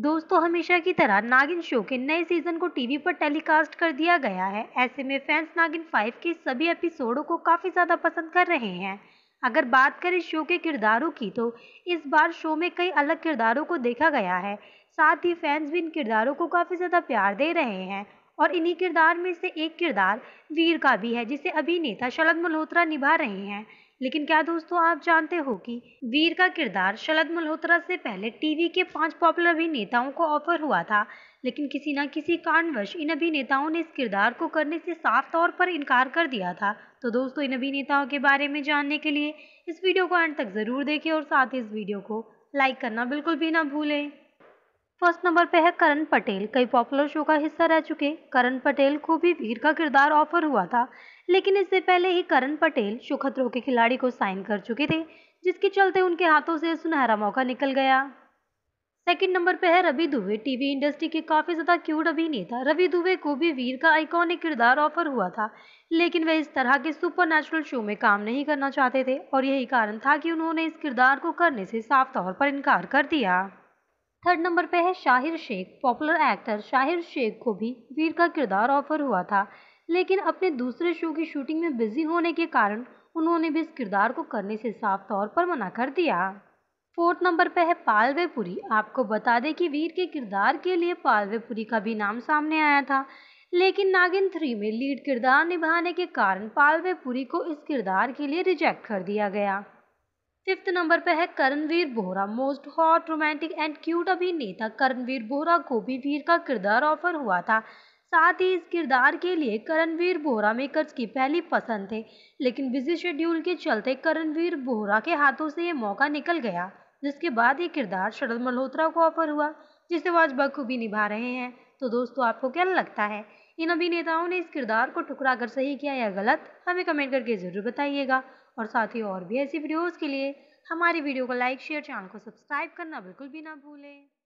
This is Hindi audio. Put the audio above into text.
दोस्तों हमेशा की तरह नागिन शो के नए सीजन को टीवी पर टेलीकास्ट कर दिया गया है ऐसे में फैंस नागिन फाइव के सभी एपिसोडों को काफ़ी ज़्यादा पसंद कर रहे हैं अगर बात करें शो के किरदारों की तो इस बार शो में कई अलग किरदारों को देखा गया है साथ ही फैंस भी इन किरदारों को काफ़ी ज़्यादा प्यार दे रहे हैं और इन्हीं किरदार में से एक किरदार वीर का भी है जिसे अभिनेता शलद मल्होत्रा निभा रहे हैं लेकिन क्या दोस्तों आप जानते हो कि वीर का किरदार शलद मल्होत्रा से पहले टीवी के पांच पॉपुलर अभिनेताओं को ऑफर हुआ था लेकिन किसी न किसी कारणवश इन अभिनेताओं ने इस किरदार को करने से साफ तौर पर इनकार कर दिया था तो दोस्तों इन अभिनेताओं के बारे में जानने के लिए इस वीडियो को एंड तक ज़रूर देखें और साथ ही इस वीडियो को लाइक करना बिल्कुल भी ना भूलें फर्स्ट नंबर पे है करण पटेल कई पॉपुलर शो का हिस्सा रह चुके करण पटेल को भी वीर का किरदार ऑफर हुआ था लेकिन इससे पहले ही करण पटेल शो खतरों के खिलाड़ी को साइन कर चुके थे जिसके चलते उनके हाथों से सुनहरा मौका निकल गया सेकंड नंबर पे है रवि दुबे टीवी इंडस्ट्री के काफ़ी ज़्यादा क्यूट अभिनेता रवि दुबे को भी वीर का आइकॉनिक किरदार ऑफर हुआ था लेकिन वे इस तरह के सुपर नेचुरल शो में काम नहीं करना चाहते थे और यही कारण था कि उन्होंने इस किरदार को करने से साफ तौर पर इनकार कर दिया थर्ड नंबर पे है शाहिर शेख पॉपुलर एक्टर शाहिर शेख को भी वीर का किरदार ऑफर हुआ था लेकिन अपने दूसरे शो की शूटिंग में बिजी होने के कारण उन्होंने भी इस किरदार को करने से साफ तौर पर मना कर दिया फोर्थ नंबर पे है पालवेपुरी आपको बता दें कि वीर के किरदार के लिए पालवेपुरी का भी नाम सामने आया था लेकिन नागिन थ्री में लीड किरदार निभाने के कारण पालवेपुरी को इस किरदार के लिए रिजेक्ट कर दिया गया फिफ्थ नंबर पे है Karanveer Bohra most hot romantic and cute अभिनेता करणवीर बोहरा को भी वीर का किरदार ऑफर हुआ था साथ ही इस किरदार के लिए करणवीर बोहरा मेकर्स की पहली पसंद थे लेकिन बिजी शेड्यूल के चलते करणवीर बोहरा के हाथों से ये मौका निकल गया जिसके बाद ये किरदार शरद मल्होत्रा को ऑफर हुआ जिसे वो आज बखूबी निभा रहे हैं तो दोस्तों आपको क्या लगता है इन अभिनेताओं ने इस किरदार को ठुकरा कर सही किया या गलत हमें कमेंट करके ज़रूर बताइएगा और साथ ही और भी ऐसी वीडियोज़ के लिए हमारी वीडियो को लाइक शेयर चैनल को सब्सक्राइब करना बिल्कुल भी ना भूलें